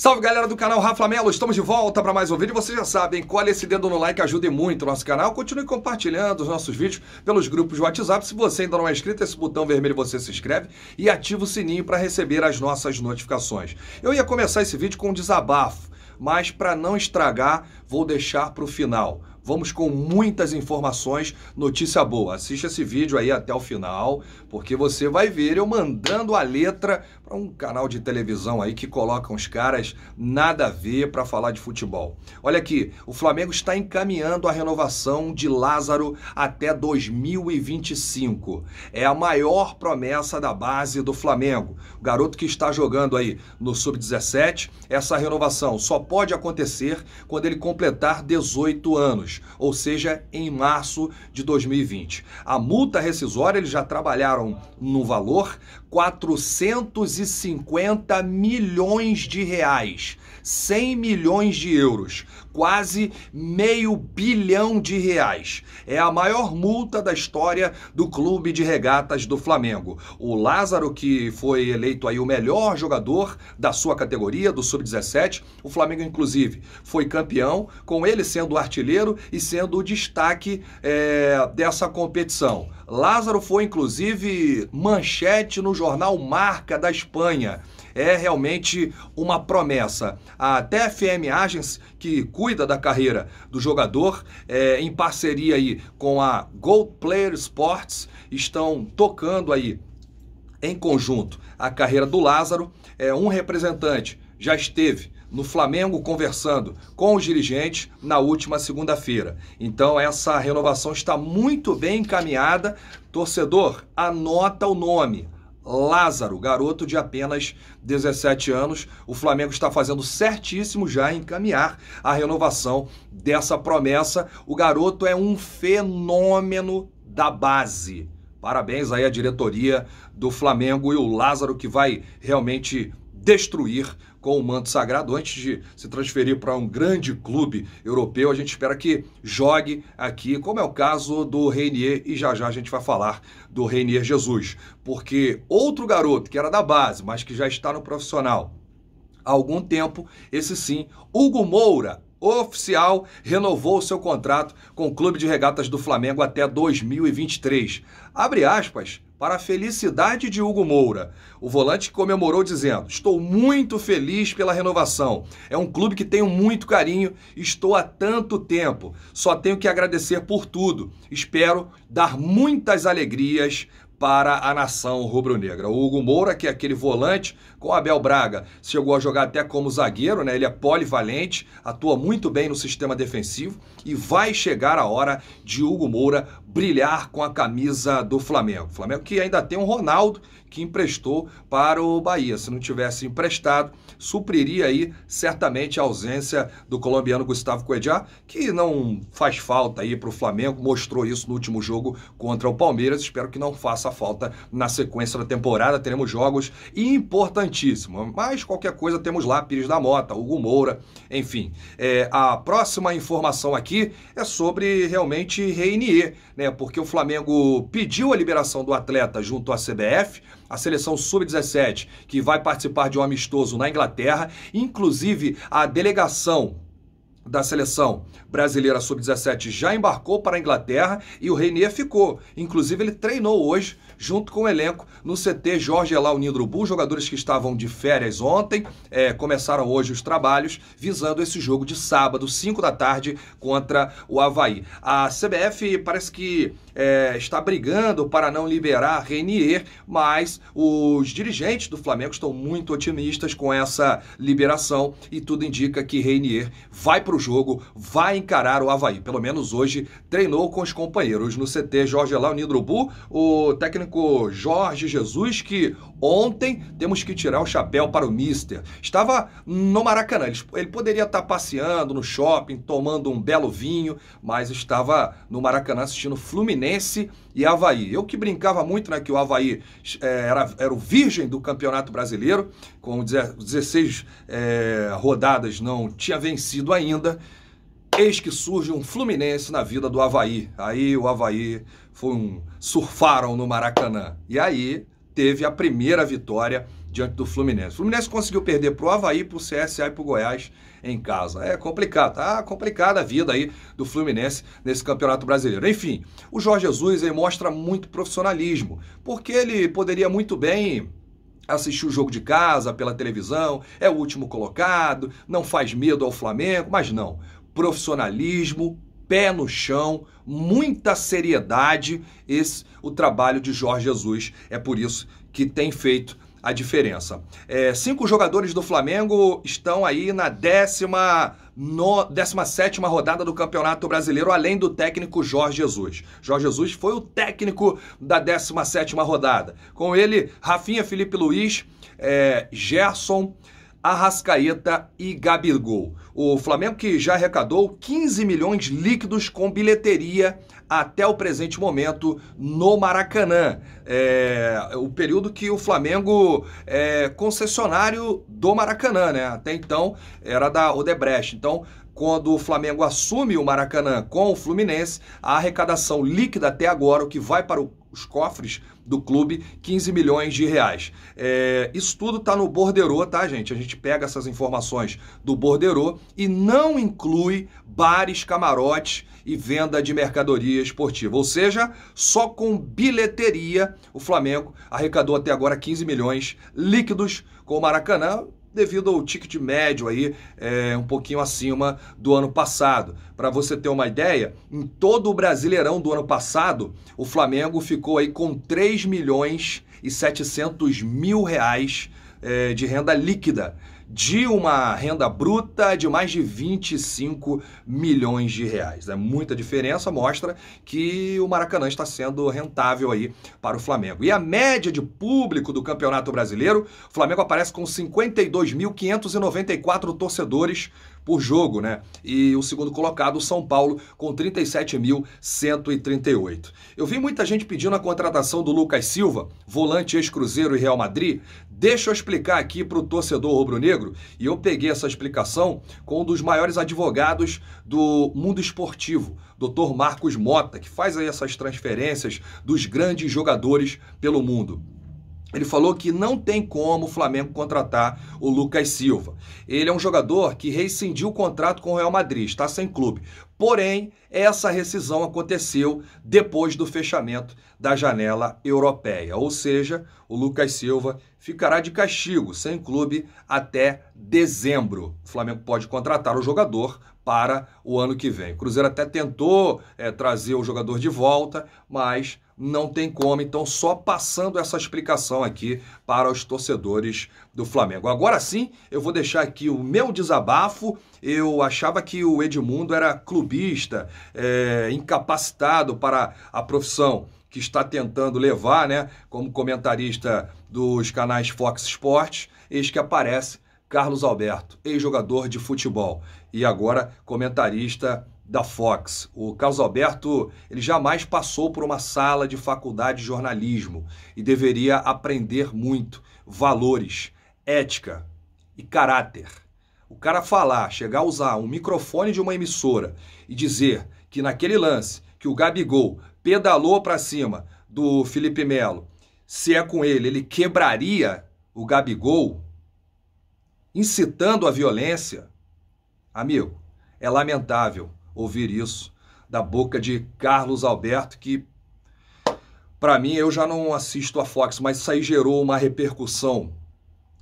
Salve galera do canal Rafa Melo, estamos de volta para mais um vídeo. Vocês já sabem, colhe esse dedo no like, ajude muito o nosso canal. Continue compartilhando os nossos vídeos pelos grupos de WhatsApp. Se você ainda não é inscrito, esse botão vermelho você se inscreve e ativa o sininho para receber as nossas notificações. Eu ia começar esse vídeo com um desabafo, mas para não estragar, vou deixar para o final. Vamos com muitas informações, notícia boa. Assista esse vídeo aí até o final, porque você vai ver eu mandando a letra para um canal de televisão aí que coloca uns caras nada a ver para falar de futebol. Olha aqui, o Flamengo está encaminhando a renovação de Lázaro até 2025. É a maior promessa da base do Flamengo. O garoto que está jogando aí no sub-17, essa renovação só pode acontecer quando ele completar 18 anos ou seja, em março de 2020. A multa rescisória eles já trabalharam no valor 450 milhões de reais, 100 milhões de euros, quase meio bilhão de reais. É a maior multa da história do clube de regatas do Flamengo. O Lázaro, que foi eleito aí o melhor jogador da sua categoria, do Sub-17, o Flamengo, inclusive, foi campeão, com ele sendo artilheiro e sendo o destaque é, dessa competição. Lázaro foi inclusive manchete no jornal Marca da Espanha. É realmente uma promessa. A TFM Agents, que cuida da carreira do jogador, é, em parceria aí com a Gold Player Sports, estão tocando aí em conjunto a carreira do Lázaro. É, um representante já esteve no Flamengo conversando com os dirigentes na última segunda-feira. Então essa renovação está muito bem encaminhada. Torcedor, anota o nome. Lázaro, garoto de apenas 17 anos. O Flamengo está fazendo certíssimo já em encaminhar a renovação dessa promessa. O garoto é um fenômeno da base. Parabéns aí à diretoria do Flamengo e o Lázaro que vai realmente destruir com o manto sagrado antes de se transferir para um grande clube europeu. A gente espera que jogue aqui, como é o caso do Reinier, e já já a gente vai falar do Reinier Jesus, porque outro garoto que era da base, mas que já está no profissional. Há algum tempo, esse sim, Hugo Moura, oficial renovou seu contrato com o Clube de Regatas do Flamengo até 2023. Abre aspas para a felicidade de Hugo Moura. O volante comemorou dizendo: Estou muito feliz pela renovação. É um clube que tenho muito carinho, estou há tanto tempo. Só tenho que agradecer por tudo. Espero dar muitas alegrias para a nação rubro-negra. O Hugo Moura, que é aquele volante com Abel Braga, chegou a jogar até como zagueiro, né? Ele é polivalente, atua muito bem no sistema defensivo e vai chegar a hora de Hugo Moura brilhar com a camisa do Flamengo. Flamengo que ainda tem um Ronaldo que emprestou para o Bahia. Se não tivesse emprestado, supriria aí certamente a ausência do colombiano Gustavo Coedjá, que não faz falta aí para o Flamengo, mostrou isso no último jogo contra o Palmeiras. Espero que não faça falta na sequência da temporada. Teremos jogos importantíssimos, mas qualquer coisa temos lá Pires da Mota, Hugo Moura, enfim. É, a próxima informação aqui é sobre realmente Reinier, né? Porque o Flamengo pediu a liberação do atleta junto à CBF, a seleção sub-17, que vai participar de um amistoso na Inglaterra, inclusive a delegação da seleção brasileira sub-17 já embarcou para a Inglaterra e o Renier ficou. Inclusive, ele treinou hoje junto com o elenco no CT Jorge Elal Unido Jogadores que estavam de férias ontem é, começaram hoje os trabalhos visando esse jogo de sábado, 5 da tarde, contra o Havaí. A CBF parece que é, está brigando para não liberar Renier, mas os dirigentes do Flamengo estão muito otimistas com essa liberação e tudo indica que Renier vai para o jogo, vai encarar o Havaí. Pelo menos hoje treinou com os companheiros no CT Jorge Elão o técnico Jorge Jesus, que ontem temos que tirar o chapéu para o Mister. Estava no Maracanã. Ele, poderia estar passeando no shopping, tomando um belo vinho, mas estava no Maracanã assistindo Fluminense e Havaí. Eu que brincava muito, né, que o Havaí eh, era, era o virgem do Campeonato Brasileiro, com 16 é, eh, rodadas não tinha vencido ainda. Eis que surge um Fluminense na vida do Havaí. Aí o Havaí foi um. surfaram no Maracanã. E aí teve a primeira vitória diante do Fluminense. O Fluminense conseguiu perder para o Havaí, para o CSA e para o Goiás em casa. É complicado, tá complicada a vida aí do Fluminense nesse Campeonato Brasileiro. Enfim, o Jorge Jesus aí mostra muito profissionalismo, porque ele poderia muito bem assistir o jogo de casa pela televisão, é o último colocado, não faz medo ao Flamengo, mas não profissionalismo, pé no chão, muita seriedade. Esse o trabalho de Jorge Jesus. É por isso que tem feito a diferença. É, cinco jogadores do Flamengo estão aí na décima. No 17 rodada do Campeonato Brasileiro, além do técnico Jorge Jesus. Jorge Jesus foi o técnico da 17 rodada. Com ele, Rafinha Felipe Luiz, é, Gerson, Arrascaeta e Gabigol. O Flamengo que já arrecadou 15 milhões líquidos com bilheteria até o presente momento no Maracanã. É, o período que o Flamengo é concessionário do Maracanã, né? Até então era da Odebrecht. Então, quando o Flamengo assume o Maracanã com o Fluminense, a arrecadação líquida até agora, o que vai para os cofres do clube 15 milhões de reais. É, isso tudo está no Borderô, tá, gente? A gente pega essas informações do Borderô e não inclui bares, camarotes e venda de mercadoria esportiva. Ou seja, só com bilheteria o Flamengo arrecadou até agora 15 milhões líquidos com o Maracanã devido ao ticket médio aí é, um pouquinho acima do ano passado. Para você ter uma ideia, em todo o Brasileirão do ano passado, o Flamengo ficou aí com 3 milhões e 700 mil reais é, de renda líquida de uma renda bruta de mais de 25 milhões de reais. É muita diferença, mostra que o Maracanã está sendo rentável aí para o Flamengo. E a média de público do Campeonato Brasileiro, o Flamengo aparece com 52.594 torcedores por jogo, né? E o segundo colocado, São Paulo, com 37.138. Eu vi muita gente pedindo a contratação do Lucas Silva, volante ex-Cruzeiro e Real Madrid. Deixa eu explicar aqui para o torcedor rubro-negro, e eu peguei essa explicação com um dos maiores advogados do mundo esportivo, Dr. Marcos Mota, que faz aí essas transferências dos grandes jogadores pelo mundo. Ele falou que não tem como o Flamengo contratar o Lucas Silva. Ele é um jogador que rescindiu o contrato com o Real Madrid, está sem clube. Porém, essa rescisão aconteceu depois do fechamento da janela europeia. Ou seja, o Lucas Silva ficará de castigo, sem clube, até dezembro. O Flamengo pode contratar o jogador para o ano que vem. O Cruzeiro até tentou é, trazer o jogador de volta, mas não tem como. Então, só passando essa explicação aqui para os torcedores do Flamengo. Agora sim, eu vou deixar aqui o meu desabafo. Eu achava que o Edmundo era clubista, é, incapacitado para a profissão que está tentando levar, né? Como comentarista dos canais Fox Sports, eis que aparece Carlos Alberto, ex-jogador de futebol e agora comentarista da Fox. O Carlos Alberto, ele jamais passou por uma sala de faculdade de jornalismo e deveria aprender muito valores, ética e caráter. O cara falar, chegar a usar um microfone de uma emissora e dizer que naquele lance que o Gabigol pedalou para cima do Felipe Melo, se é com ele, ele quebraria o Gabigol, incitando a violência, amigo, é lamentável ouvir isso da boca de Carlos Alberto, que para mim eu já não assisto a Fox, mas isso aí gerou uma repercussão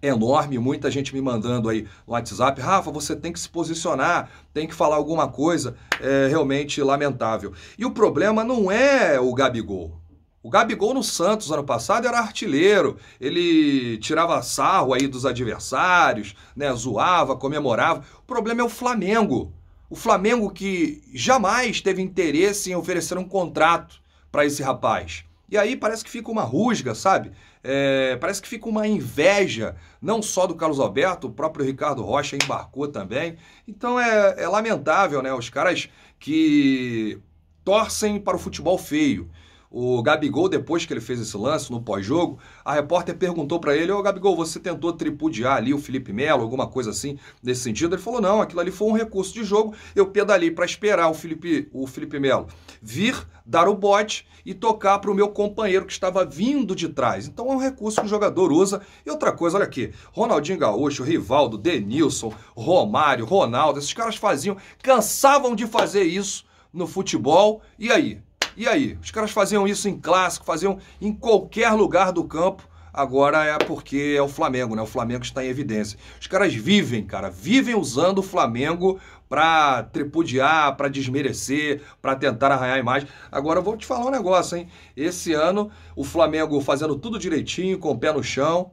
enorme, muita gente me mandando aí no WhatsApp, Rafa, você tem que se posicionar, tem que falar alguma coisa, é realmente lamentável. E o problema não é o Gabigol. O Gabigol no Santos ano passado era artilheiro, ele tirava sarro aí dos adversários, né, zoava, comemorava. O problema é o Flamengo. O Flamengo que jamais teve interesse em oferecer um contrato para esse rapaz. E aí parece que fica uma rusga, sabe? É, parece que fica uma inveja, não só do Carlos Alberto, o próprio Ricardo Rocha embarcou também. Então é, é lamentável, né? Os caras que torcem para o futebol feio. O Gabigol, depois que ele fez esse lance no pós-jogo, a repórter perguntou para ele: Ô oh, Gabigol, você tentou tripudiar ali o Felipe Melo, alguma coisa assim nesse sentido? Ele falou: Não, aquilo ali foi um recurso de jogo. Eu pedalei para esperar o Felipe, o Felipe Melo vir dar o bote e tocar para o meu companheiro que estava vindo de trás. Então é um recurso que o jogador usa. E outra coisa, olha aqui: Ronaldinho Gaúcho, Rivaldo, Denilson, Romário, Ronaldo, esses caras faziam, cansavam de fazer isso no futebol. E aí? E aí? Os caras faziam isso em clássico, faziam em qualquer lugar do campo. Agora é porque é o Flamengo, né? O Flamengo está em evidência. Os caras vivem, cara, vivem usando o Flamengo para tripudiar, para desmerecer, para tentar arranhar a imagem. Agora eu vou te falar um negócio, hein? Esse ano o Flamengo fazendo tudo direitinho, com o pé no chão,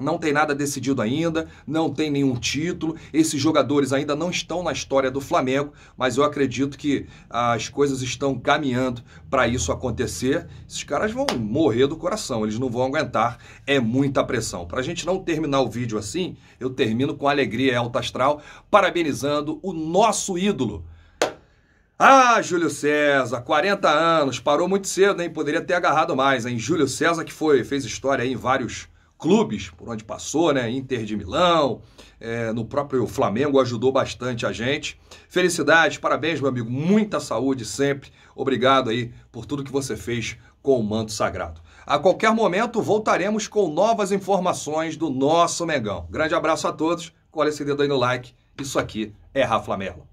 não tem nada decidido ainda, não tem nenhum título. Esses jogadores ainda não estão na história do Flamengo, mas eu acredito que ah, as coisas estão caminhando para isso acontecer. Esses caras vão morrer do coração, eles não vão aguentar. É muita pressão. Para a gente não terminar o vídeo assim, eu termino com alegria é alta astral, parabenizando o nosso ídolo. Ah, Júlio César, 40 anos, parou muito cedo, hein? Poderia ter agarrado mais, hein? Júlio César que foi, fez história aí em vários clubes por onde passou, né? Inter de Milão, é, no próprio Flamengo ajudou bastante a gente. Felicidades, parabéns, meu amigo, muita saúde sempre. Obrigado aí por tudo que você fez com o manto sagrado. A qualquer momento voltaremos com novas informações do nosso Mengão. Grande abraço a todos, colhe esse dedo aí no like. Isso aqui é Rafa Merlo.